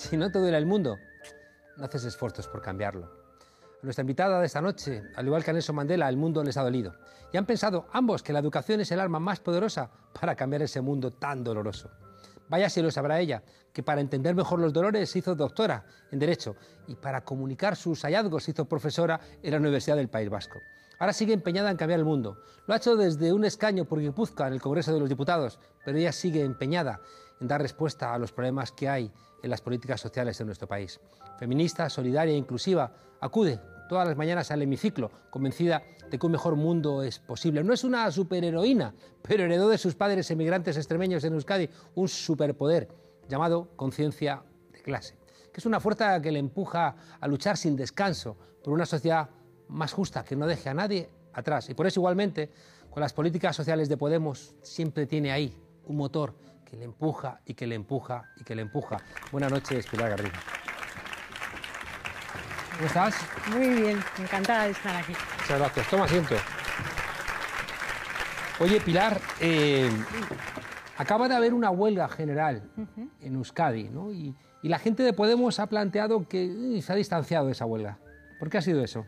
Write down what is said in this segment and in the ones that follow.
Si no te duele el mundo, no haces esfuerzos por cambiarlo. nuestra invitada de esta noche, al igual que a Nelson Mandela, el mundo les ha dolido. Y han pensado ambos que la educación es el arma más poderosa para cambiar ese mundo tan doloroso. Vaya si lo sabrá ella, que para entender mejor los dolores se hizo doctora en Derecho y para comunicar sus hallazgos se hizo profesora en la Universidad del País Vasco. Ahora sigue empeñada en cambiar el mundo. Lo ha hecho desde un escaño por Guipúzcoa en el Congreso de los Diputados, pero ella sigue empeñada en dar respuesta a los problemas que hay en las políticas sociales de nuestro país. Feminista, solidaria e inclusiva, acude todas las mañanas al hemiciclo, convencida de que un mejor mundo es posible. No es una superheroína, pero heredó de sus padres emigrantes extremeños en Euskadi un superpoder llamado conciencia de clase, que es una fuerza que le empuja a luchar sin descanso por una sociedad más justa, que no deje a nadie atrás. Y por eso igualmente, con las políticas sociales de Podemos, siempre tiene ahí un motor que le empuja y que le empuja y que le empuja. Buenas noches, Pilar Garrido. ¿Cómo estás? Muy bien, encantada de estar aquí. Muchas gracias. Toma asiento. Oye, Pilar, eh, acaba de haber una huelga general en Euskadi, ¿no? Y, la gente de Podemos ha planteado que se ha distanciado de esa huelga. ¿Por qué ha sido eso?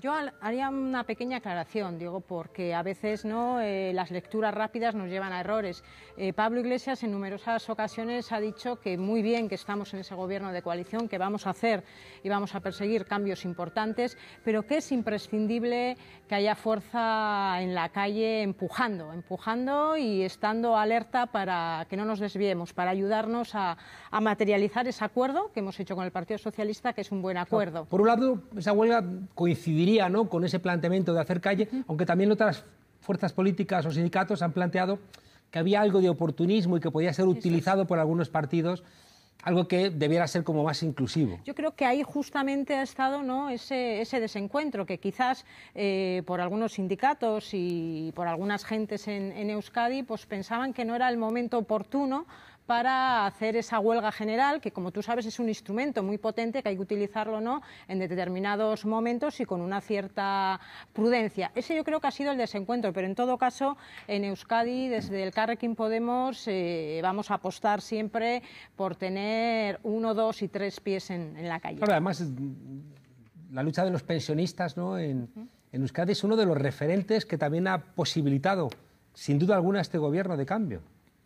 Yo haría una pequeña aclaración, digo, porque a veces no eh, las lecturas rápidas nos llevan a errores. Eh, Pablo Iglesias en numerosas ocasiones ha dicho que muy bien que estamos en ese gobierno de coalición, que vamos a hacer y vamos a perseguir cambios importantes, pero que es imprescindible que haya fuerza en la calle empujando, empujando y estando alerta para que no nos desviemos, para ayudarnos a, materializar ese acuerdo que hemos hecho con el Partido Socialista, que es un buen acuerdo. Por un lado, esa huelga coincide ¿no? con ese planteamiento de hacer calle, aunque también otras fuerzas políticas o sindicatos han planteado que había algo de oportunismo y que podía ser utilizado por algunos partidos algo que debiera ser como más inclusivo. Yo creo que ahí justamente ha estado ese, desencuentro, que quizás eh, por algunos sindicatos y por algunas gentes en, en Euskadi pues pensaban que no era el momento oportuno para hacer esa huelga general, que como tú sabes es un instrumento muy potente que hay que utilizarlo ¿no? en determinados momentos y con una cierta prudencia. Ese yo creo que ha sido el desencuentro, pero en todo caso en Euskadi desde el Carrequín Podemos eh, vamos a apostar siempre por tener uno, dos y tres pies en, la calle. además, la lucha de los pensionistas ¿no? en, en Euskadi es uno de los referentes que también ha posibilitado, sin duda alguna, este gobierno de cambio.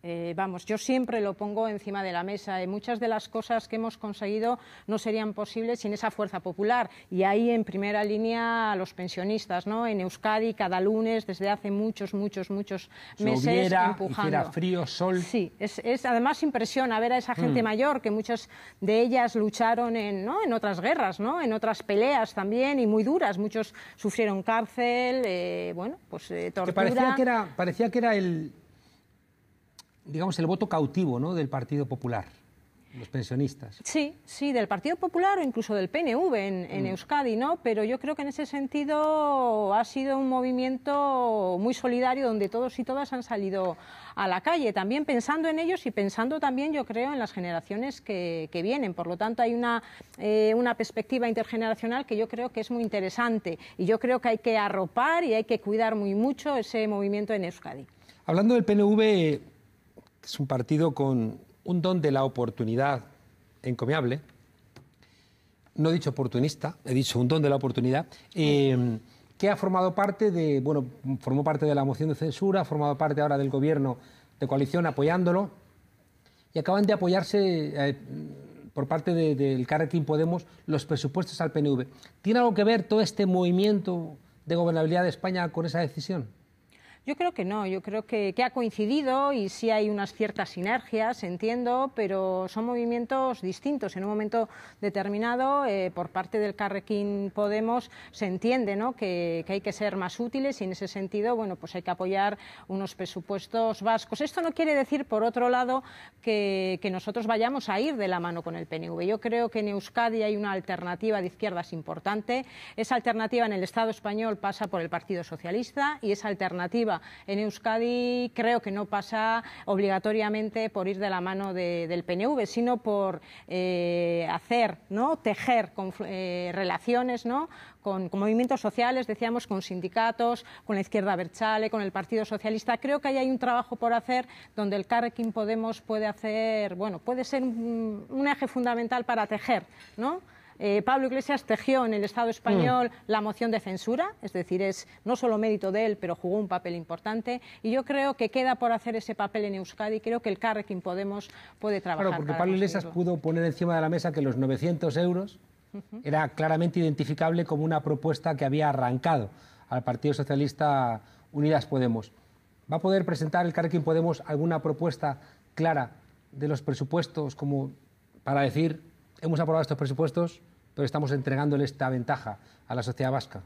Eh, vamos, yo siempre lo pongo encima de la mesa. Eh, muchas de las cosas que hemos conseguido no serían posibles sin esa fuerza popular. Y ahí en primera línea los pensionistas, ¿no? En Euskadi cada lunes desde hace muchos, muchos, muchos meses empujando. frío, sol. Sí, es, es, además impresiona ver a esa mm. gente mayor que muchas de ellas lucharon en, ¿no? en otras guerras, ¿no? En otras peleas también y muy duras. Muchos sufrieron cárcel, eh, bueno, pues tortura. parecía que era, parecía que era el digamos, el voto cautivo ¿no? del Partido Popular, los pensionistas. Sí, sí, del Partido Popular o incluso del PNV en, mm. Euskadi, ¿no? Pero yo creo que en ese sentido ha sido un movimiento muy solidario donde todos y todas han salido a la calle, también pensando en ellos y pensando también, yo creo, en las generaciones que, vienen. Por lo tanto, hay una, eh, una perspectiva intergeneracional que yo creo que es muy interesante y yo creo que hay que arropar y hay que cuidar muy mucho ese movimiento en Euskadi. Hablando del PNV, es un partido con un don de la oportunidad encomiable. No he dicho oportunista, he dicho un don de la oportunidad. Em, que ha formado parte de, bueno, formó parte de la moción de censura, ha formado parte ahora del gobierno de coalición apoyándolo y acaban de apoyarse eh, por parte del de, Podemos los presupuestos al PNV. ¿Tiene algo que ver todo este movimiento de gobernabilidad de España con esa decisión? Yo creo que no, yo creo que, ha coincidido y sí hay unas ciertas sinergias, entiendo, pero son movimientos distintos. En un momento determinado, eh, por parte del Carrequín Podemos, se entiende ¿no? que, hay que ser más útiles y en ese sentido, bueno, pues hay que apoyar unos presupuestos vascos. Esto no quiere decir, por otro lado, que, que, nosotros vayamos a ir de la mano con el PNV. Yo creo que en Euskadi hay una alternativa de izquierdas importante. Esa alternativa en el Estado español pasa por el Partido Socialista y esa alternativa en Euskadi creo que no pasa obligatoriamente por ir de la mano del PNV, sino por eh, hacer, tejer eh, relaciones Con, movimientos sociales, decíamos, con sindicatos, con la izquierda Berchale, con el Partido Socialista. Creo que ahí hay un trabajo por hacer donde el Carrequín Podemos puede hacer, bueno, puede ser un, un eje fundamental para tejer, ¿no? Eh, Pablo Iglesias tejió en el Estado español mm. la moción de censura, es decir, es no solo mérito de él, pero jugó un papel importante. Y yo creo que queda por hacer ese papel en Euskadi. Creo que el Carrequín Podemos puede trabajar. Claro, porque Pablo Iglesias pudo poner encima de la mesa que los 900 euros era claramente identificable como una propuesta que había arrancado al Partido Socialista Unidas Podemos. ¿Va a poder presentar el Carrequín Podemos alguna propuesta clara de los presupuestos como para decir hemos aprobado estos presupuestos, pero estamos entregándole esta ventaja a la sociedad vasca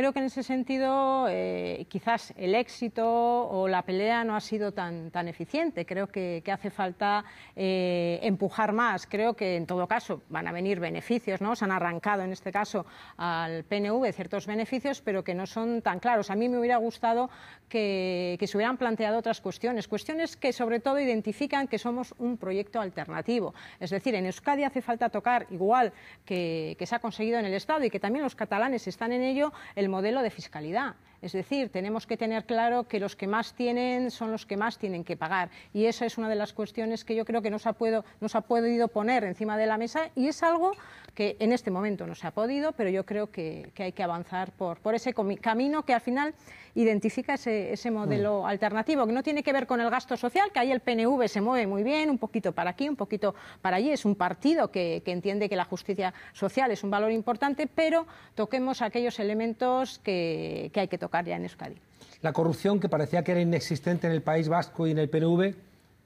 creo que en ese sentido eh, quizás el éxito o la pelea no ha sido tan, tan eficiente. Creo que, hace falta eh, empujar más. Creo que en todo caso van a venir beneficios, ¿no? Se han arrancado en este caso al PNV ciertos beneficios, pero que no son tan claros. A mí me hubiera gustado que, se hubieran planteado otras cuestiones, cuestiones que sobre todo identifican que somos un proyecto alternativo. Es decir, en Euskadi hace falta tocar, igual que, que se ha conseguido en el Estado y que también los catalanes están en ello, el modelo de fiscalidad. Es decir, tenemos que tener claro que los que más tienen son los que más tienen que pagar. Y esa es una de las cuestiones que yo creo que nos ha, podido, nos ha podido poner encima de la mesa y es algo que en este momento no se ha podido, pero yo creo que, hay que avanzar por, ese camino que al final identifica ese, modelo mm. alternativo, que no tiene que ver con el gasto social, que ahí el PNV se mueve muy bien, un poquito para aquí, un poquito para allí. Es un partido que, entiende que la justicia social es un valor importante, pero toquemos aquellos elementos que, que hay que tocar ya en Euskadi. La corrupción que parecía que era inexistente en el País Vasco y en el PNV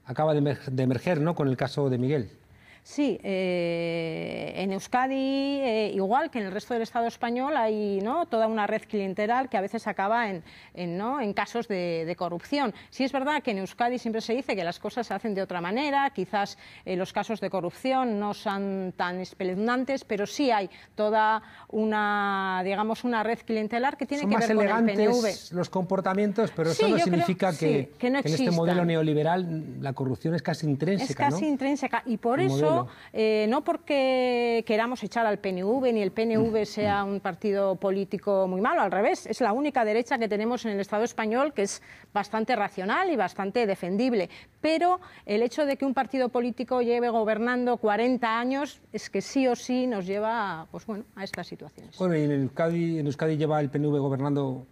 acaba de, emerger, ¿no? Con el caso de Miguel. Sí, eh, en Euskadi, eh, igual que en el resto del Estado español, hay ¿no? toda una red clientelar que a veces acaba en, ¿no? en casos de, corrupción. Sí es verdad que en Euskadi siempre se dice que las cosas se hacen de otra manera, quizás eh, los casos de corrupción no son tan espeluznantes, pero sí hay toda una, digamos, una red clientelar que tiene que ver con el PNV. los comportamientos, pero eso no significa que, que en este modelo neoliberal la corrupción es casi intrínseca. Es casi intrínseca y por eso eh, no porque queramos echar al PNV, ni el PNV mm. sea mm. un partido político muy malo, al revés, es la única derecha que tenemos en el Estado español que es bastante racional y bastante defendible. Pero el hecho de que un partido político lleve gobernando 40 años es que sí o sí nos lleva pues a estas situaciones. Bueno, en Euskadi, en Euskadi lleva el PNV gobernando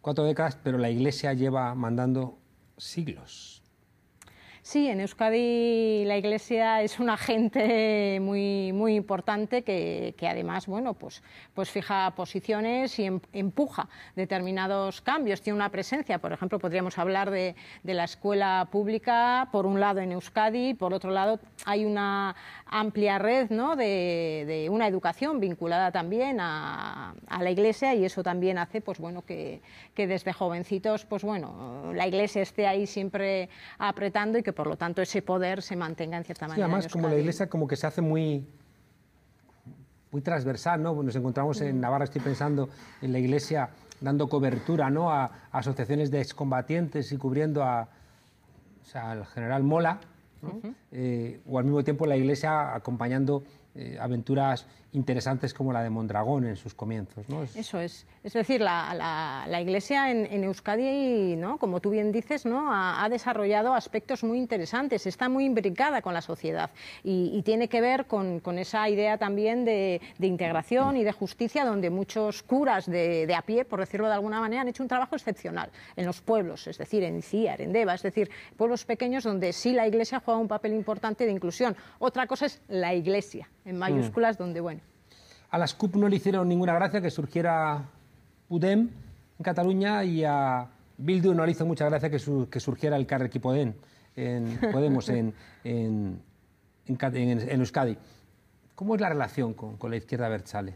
cuatro décadas, pero la Iglesia lleva mandando siglos. Sí, en Euskadi la Iglesia es un agente muy, muy importante que, que además bueno, pues, pues fija posiciones y em-, empuja determinados cambios. Tiene una presencia, por ejemplo, podríamos hablar de, la escuela pública, por un lado en Euskadi, por otro lado hay una amplia red ¿no? de, de, una educación vinculada también a, a, la Iglesia y eso también hace pues, bueno, que, que desde jovencitos pues, bueno, la Iglesia esté ahí siempre apretando y que por lo tanto ese poder se mantenga en cierta sí, manera. además, como la Iglesia como que se hace muy muy transversal, ¿no? Nos encontramos en mm. Navarra, estoy pensando, en la Iglesia dando cobertura, A, asociaciones de excombatientes y cubriendo a, al general Mola, eh, o al mismo tiempo la Iglesia acompañando eh, aventuras interesantes como la de Mondragón en sus comienzos. ¿no? Es... Eso es. Es decir, la, la, Iglesia en, Euskadi, ¿no? como tú bien dices, ¿no? ha, desarrollado aspectos muy interesantes, está muy imbricada con la sociedad y, tiene que ver con, con, esa idea también de, de integración y de justicia donde muchos curas de, de, a pie, por decirlo de alguna manera, han hecho un trabajo excepcional en los pueblos, es decir, en Ciar, en Deva, es decir, pueblos pequeños donde sí la Iglesia juega un papel importante de inclusión. Otra cosa es la Iglesia, en mm. mayúsculas, donde, bueno, a las CUP no le hicieron ninguna gracia que surgiera UDEM en Cataluña y a Bildu no le hizo mucha gracia que, surgiera el Carrequi en Podemos en, Euskadi. ¿Cómo es la relación con, con la izquierda Berchale?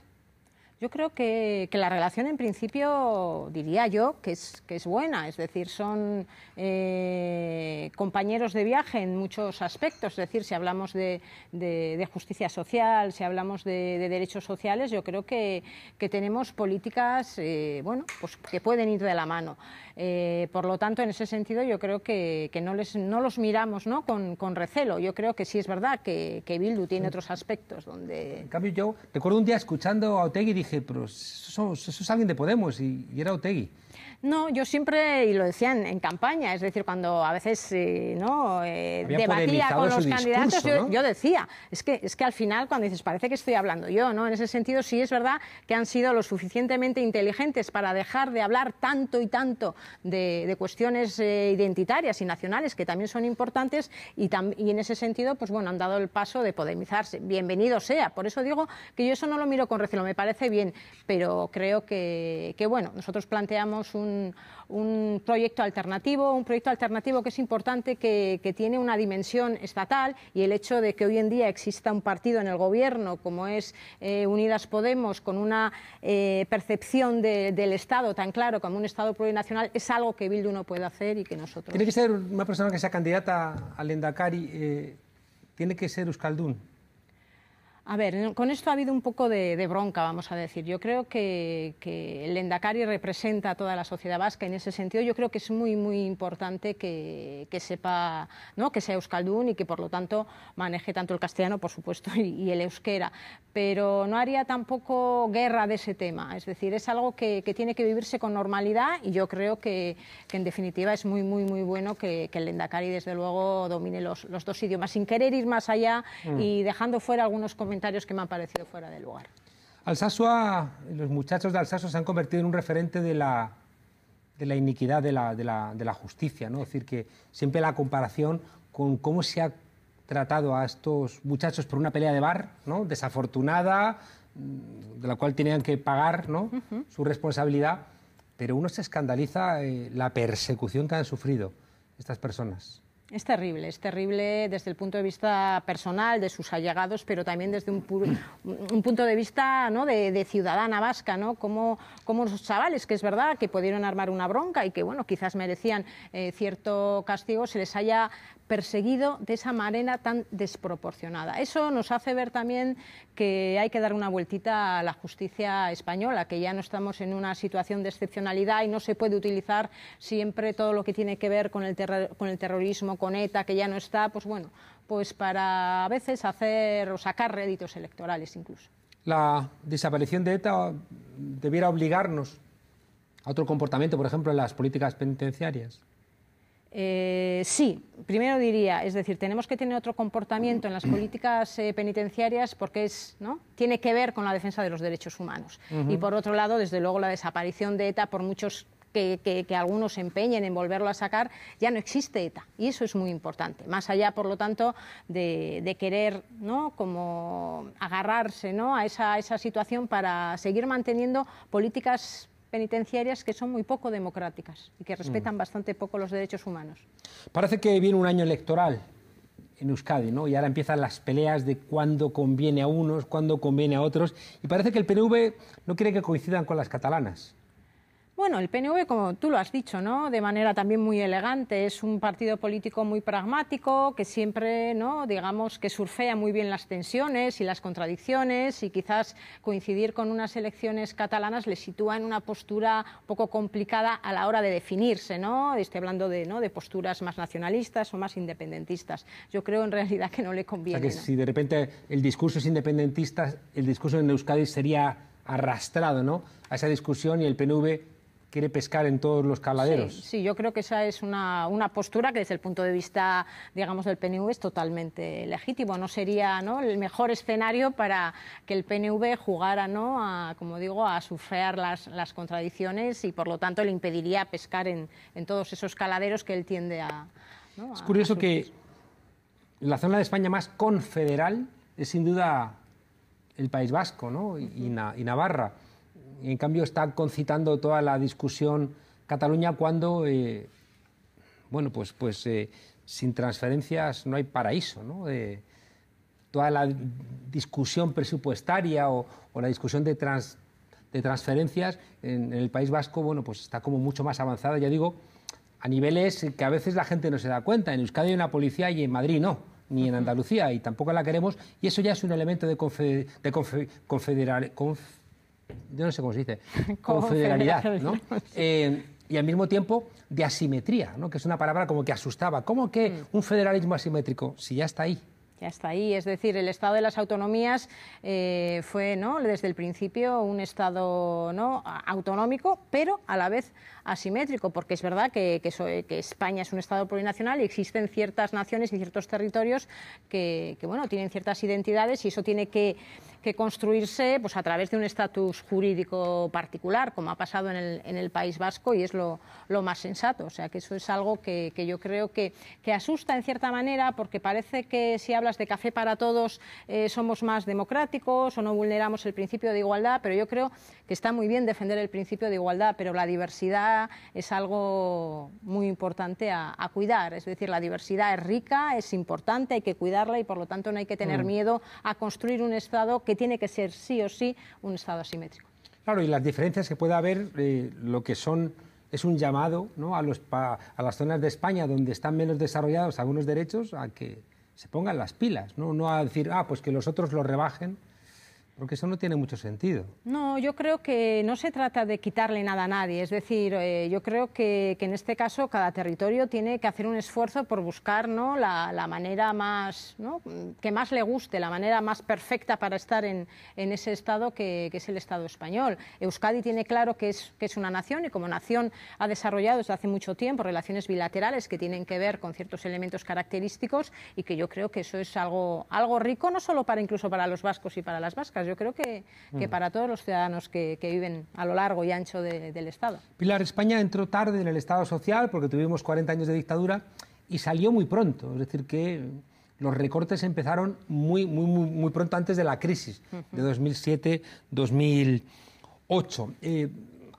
Yo creo que, que, la relación, en principio, diría yo, que es, que es buena. Es decir, son eh, compañeros de viaje en muchos aspectos. Es decir, si hablamos de, de, justicia social, si hablamos de, derechos sociales, yo creo que, tenemos políticas eh, bueno, pues que pueden ir de la mano. Eh, por lo tanto, en ese sentido, yo creo que, que no, les, no los miramos ¿no? Con, recelo. Yo creo que sí es verdad que, que Bildu tiene otros aspectos donde... En cambio, yo recuerdo un día escuchando a Otegui y dije, dije, pero eso, eso, es alguien de Podemos y, y era Otegui. No, yo siempre, y lo decía en campaña, es decir, cuando a veces eh, ¿no? Eh, debatía con los candidatos, yo, decía, es que, es que al final cuando dices, parece que estoy hablando yo, ¿no? En ese sentido sí es verdad que han sido lo suficientemente inteligentes para dejar de hablar tanto y tanto de, cuestiones eh, identitarias y nacionales que también son importantes y, y en ese sentido, pues bueno, han dado el paso de podemizarse. Bienvenido sea. Por eso digo que yo eso no lo miro con recelo, me parece bien, pero creo que, que bueno, nosotros planteamos un, proyecto alternativo, un proyecto alternativo que es importante, que, tiene una dimensión estatal y el hecho de que hoy en día exista un partido en el gobierno como es eh, Unidas Podemos, con una eh, percepción del Estado tan claro como un Estado plurinacional, es algo que Bildu no puede hacer y que nosotros. Tiene que ser una persona que sea candidata al Endacari, eh, tiene que ser Euskaldun. A ver, con esto ha habido un poco de, bronca, vamos a decir. Yo creo que, el Endacari representa a toda la sociedad vasca. En ese sentido, yo creo que es muy, muy importante que, sepa, ¿no? que sea euskaldún y que, por lo tanto, maneje tanto el castellano, por supuesto, y, el euskera. Pero no haría tampoco guerra de ese tema. Es decir, es algo que, tiene que vivirse con normalidad y yo creo que, en definitiva, es muy, muy, muy bueno que, el Endacari, desde luego, domine los, dos idiomas, sin querer ir más allá mm. y dejando fuera algunos comentarios que me han parecido fuera de lugar. Alsasua, los muchachos de Alsasua se han convertido en un referente de la, de la iniquidad de la, de, la, de la, justicia, ¿no? Es decir, que siempre la comparación con cómo se ha tratado a estos muchachos por una pelea de bar, ¿no? Desafortunada, mm, de la cual tenían que pagar, ¿no? Su responsabilidad, pero uno se escandaliza eh, la persecución que han sufrido estas personas. Es terrible, es terrible desde el punto de vista personal de sus allegados, pero también desde un, punto de vista ¿no? de, ciudadana vasca, ¿no? Como, como los chavales, que es verdad, que pudieron armar una bronca y que, bueno, quizás merecían eh, cierto castigo, se les haya perseguido de esa manera tan desproporcionada. Eso nos hace ver también que hay que dar una vueltita a la justicia española, que ya no estamos en una situación de excepcionalidad y no se puede utilizar siempre todo lo que tiene que ver con el, con el terrorismo, con ETA, que ya no está, pues bueno, pues para a veces hacer o sacar réditos electorales incluso. La desaparición de ETA debiera obligarnos a otro comportamiento, por ejemplo, en las políticas penitenciarias. Eh, sí, primero diría, es decir, tenemos que tener otro comportamiento en las políticas eh, penitenciarias porque es, ¿no? tiene que ver con la defensa de los derechos humanos. Y por otro lado, desde luego, la desaparición de ETA por muchos que, algunos empeñen en volverlo a sacar, ya no existe ETA. Y eso es muy importante. Más allá, por lo tanto, de, querer ¿no? como agarrarse a, esa, a esa situación para seguir manteniendo políticas penitenciarias que son muy poco democráticas y que respetan mm. bastante poco los derechos humanos. Parece que viene un año electoral en Euskadi, ¿no? Y ahora empiezan las peleas de cuándo conviene a unos, cuándo conviene a otros, y parece que el PNV no quiere que coincidan con las catalanas. Bueno, el PNV, como tú lo has dicho, ¿no? de manera también muy elegante, es un partido político muy pragmático que siempre, digamos, que surfea muy bien las tensiones y las contradicciones y quizás coincidir con unas elecciones catalanas le sitúa en una postura un poco complicada a la hora de definirse, ¿no? Estoy hablando de, posturas más nacionalistas o más independentistas. Yo creo en realidad que no le conviene. si de repente el discurso es independentista, el discurso en Euskadi sería arrastrado, ¿no? A esa discusión y el PNV quiere pescar en todos los caladeros. Sí, yo creo que esa es una, postura que desde el punto de vista, digamos, del PNV es totalmente legítimo. No sería ¿no? el mejor escenario para que el PNV jugara, ¿no? a, como digo, a sufrear las, las contradicciones y, por lo tanto, le impediría pescar en, en todos esos caladeros que él tiende a... Es curioso que la zona de España más confederal es sin duda el País Vasco ¿no? y Navarra en cambio está concitando toda la discusión Cataluña cuando, eh, bueno, pues, pues eh, sin transferencias no hay paraíso, ¿no? Eh, toda la discusión presupuestaria o, la discusión de, transferencias en, el País Vasco, bueno, pues está como mucho más avanzada, ya digo, a niveles que a veces la gente no se da cuenta. En Euskadi hay una policía y en Madrid no, ni en Andalucía, y tampoco la queremos, y eso ya es un elemento de, yo no sé cómo se dice, confederalidad, eh, y al mismo tiempo de asimetría, ¿no? que es una palabra como que asustaba. ¿Cómo que mm. un federalismo asimétrico si ya está ahí? Ya está ahí, es decir, el Estado de las autonomías eh, fue desde el principio un Estado ¿no? autonómico, pero a la vez asimétrico, porque es verdad eh, que, España es un Estado plurinacional y existen ciertas naciones y ciertos territorios que, bueno, tienen ciertas identidades y eso tiene que que construirse pues, a través de un estatus jurídico particular, como ha pasado en el, en el País Vasco, y es lo, más sensato. O sea, que eso es algo que, yo creo que, asusta en cierta manera, porque parece que si hablas de café para todos eh, somos más democráticos o no vulneramos el principio de igualdad, pero yo creo que está muy bien defender el principio de igualdad, pero la diversidad es algo muy importante a, cuidar. Es decir, la diversidad es rica, es importante, hay que cuidarla y por lo tanto no hay que tener mm. miedo a construir un Estado que que tiene que ser sí o sí un Estado asimétrico. Claro, y las diferencias que puede haber, eh, lo que son es un llamado a, las zonas de España donde están menos desarrollados algunos derechos a que se pongan las pilas, no, no a decir, ah, pues que los otros lo rebajen porque eso no tiene mucho sentido. No, yo creo que no se trata de quitarle nada a nadie. Es decir, eh, yo creo que, en este caso cada territorio tiene que hacer un esfuerzo por buscar ¿no? la, manera más que más le guste, la manera más perfecta para estar en, ese Estado que, que, es el Estado español. Euskadi tiene claro que es, que es una nación y como nación ha desarrollado desde hace mucho tiempo relaciones bilaterales que tienen que ver con ciertos elementos característicos y que yo creo que eso es algo, algo rico, no solo para incluso para los vascos y para las vascas yo creo que, mm. para todos los ciudadanos que, viven a lo largo y ancho del Estado. Pilar, España entró tarde en el Estado social porque tuvimos 40 años de dictadura y salió muy pronto. Es decir, que los recortes empezaron muy, muy, pronto antes de la crisis de 2007-2008. Eh,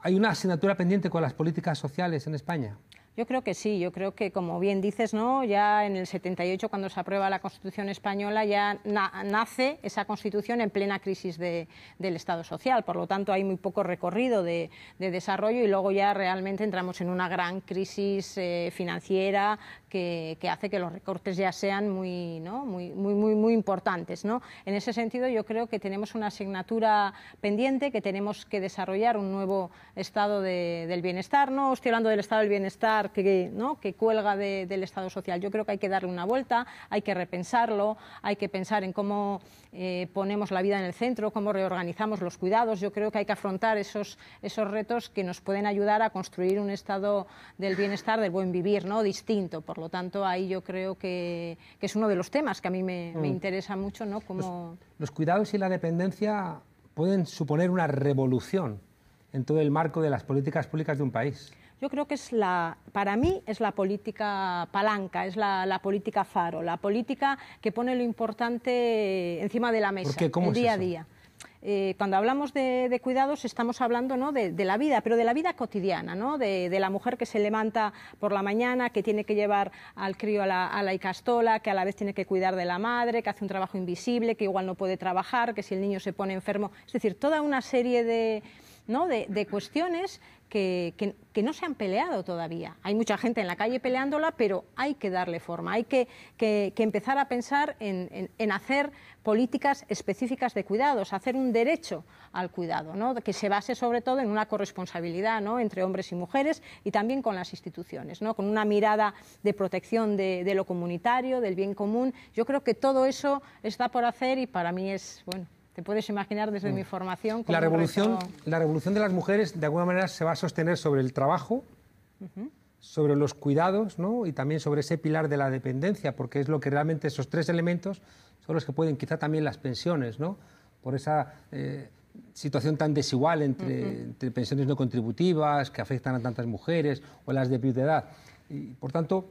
¿Hay una asignatura pendiente con las políticas sociales en España? Yo creo que sí, yo creo que como bien dices, ¿no? ya en el 78 cuando se aprueba la Constitución española ya nace esa Constitución en plena crisis del Estado social, por lo tanto hay muy poco recorrido de, desarrollo y luego ya realmente entramos en una gran crisis eh, financiera, que, hace que los recortes ya sean muy, ¿no? muy, muy, muy, importantes. ¿no? En ese sentido, yo creo que tenemos una asignatura pendiente, que tenemos que desarrollar un nuevo estado del bienestar. No estoy hablando del estado del bienestar que, ¿no? que cuelga del estado social. Yo creo que hay que darle una vuelta, hay que repensarlo, hay que pensar en cómo eh, ponemos la vida en el centro, cómo reorganizamos los cuidados. Yo creo que hay que afrontar esos, retos que nos pueden ayudar a construir un estado del bienestar, del buen vivir, ¿no? distinto. Por lo tanto, ahí yo creo que, es uno de los temas que a mí me, mm. interesa mucho, ¿no? Los, cuidados y la dependencia pueden suponer una revolución en todo el marco de las políticas públicas de un país. Yo creo que es la, para mí es la política palanca, es la, política faro, la política que pone lo importante encima de la mesa, día a día. Eh, cuando hablamos de, cuidados estamos hablando ¿no? de, la vida, pero de la vida cotidiana, ¿no? de, la mujer que se levanta por la mañana, que tiene que llevar al crío a la, a la, icastola, que a la vez tiene que cuidar de la madre, que hace un trabajo invisible, que igual no puede trabajar, que si el niño se pone enfermo. Es decir, toda una serie de, de, cuestiones que, no se han peleado todavía. Hay mucha gente en la calle peleándola, pero hay que darle forma, hay que, empezar a pensar en, hacer políticas específicas de cuidados, hacer un derecho al cuidado, que se base sobre todo en una corresponsabilidad entre hombres y mujeres y también con las instituciones, con una mirada de protección de, de lo comunitario, del bien común. Yo creo que todo eso está por hacer y para mí es bueno te puedes imaginar desde mm. mi formación. La revolución, la revolución de las mujeres, de alguna manera, se va a sostener sobre el trabajo, sobre los cuidados ¿no? y también sobre ese pilar de la dependencia, porque es lo que realmente esos tres elementos son los que pueden, quizá también las pensiones, ¿no? por esa eh, situación tan desigual entre, pensiones no contributivas que afectan a tantas mujeres o las de edad, Y, por tanto,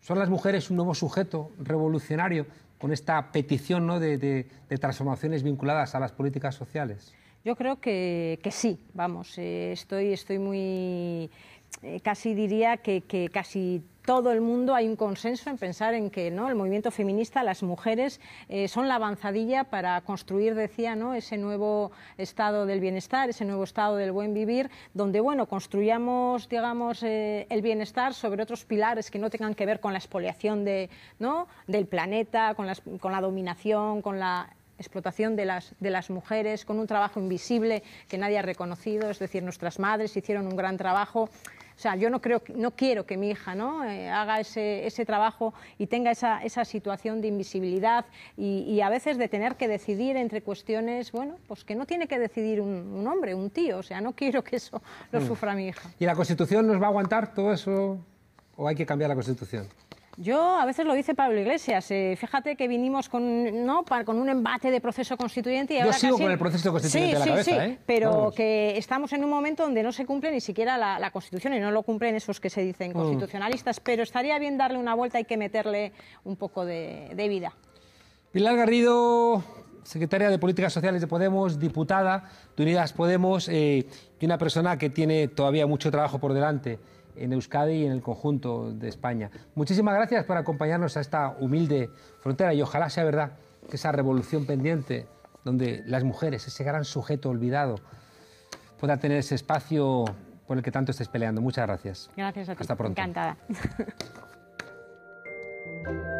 son las mujeres un nuevo sujeto revolucionario con esta petición de, transformaciones vinculadas a las políticas sociales? Yo creo que, sí, vamos, eh, estoy, estoy muy eh, casi diría que, que casi todo el mundo hay un consenso en pensar en que ¿no? el movimiento feminista, las mujeres, eh, son la avanzadilla para construir, decía, ¿no? ese nuevo estado del bienestar, ese nuevo estado del buen vivir, donde bueno, construyamos digamos, eh, el bienestar sobre otros pilares que no tengan que ver con la expoliación de, ¿no? del planeta, con la, con la dominación, con la explotación de las, de las mujeres, con un trabajo invisible que nadie ha reconocido, es decir, nuestras madres hicieron un gran trabajo o sea, yo no, creo, no quiero que mi hija ¿no? Eh, haga ese, ese, trabajo y tenga esa, esa situación de invisibilidad y, a veces de tener que decidir entre cuestiones, bueno, pues que no tiene que decidir un, hombre, un tío. O sea, no quiero que eso lo mm. sufra mi hija. ¿Y la Constitución nos va a aguantar todo eso o hay que cambiar la Constitución? Yo a veces lo dice Pablo Iglesias. Eh, fíjate que vinimos con, ¿no? con un embate de proceso constituyente. Yo sigo con el proceso constituyente sí, sí, sí, ¿eh? Pero que estamos en un momento donde no se cumple ni siquiera la, Constitución y no lo cumplen esos que se dicen mm. constitucionalistas. Pero estaría bien darle una vuelta y que meterle un poco de, vida. Pilar Garrido, secretaria de Políticas Sociales de Podemos, diputada de Unidas Podemos eh, y una persona que tiene todavía mucho trabajo por delante en Euskadi y en el conjunto de España. Muchísimas gracias por acompañarnos a esta humilde frontera y ojalá sea verdad que esa revolución pendiente donde las mujeres, ese gran sujeto olvidado, pueda tener ese espacio por el que tanto estés peleando. Muchas gracias. Gracias a ti. Hasta pronto. Encantada.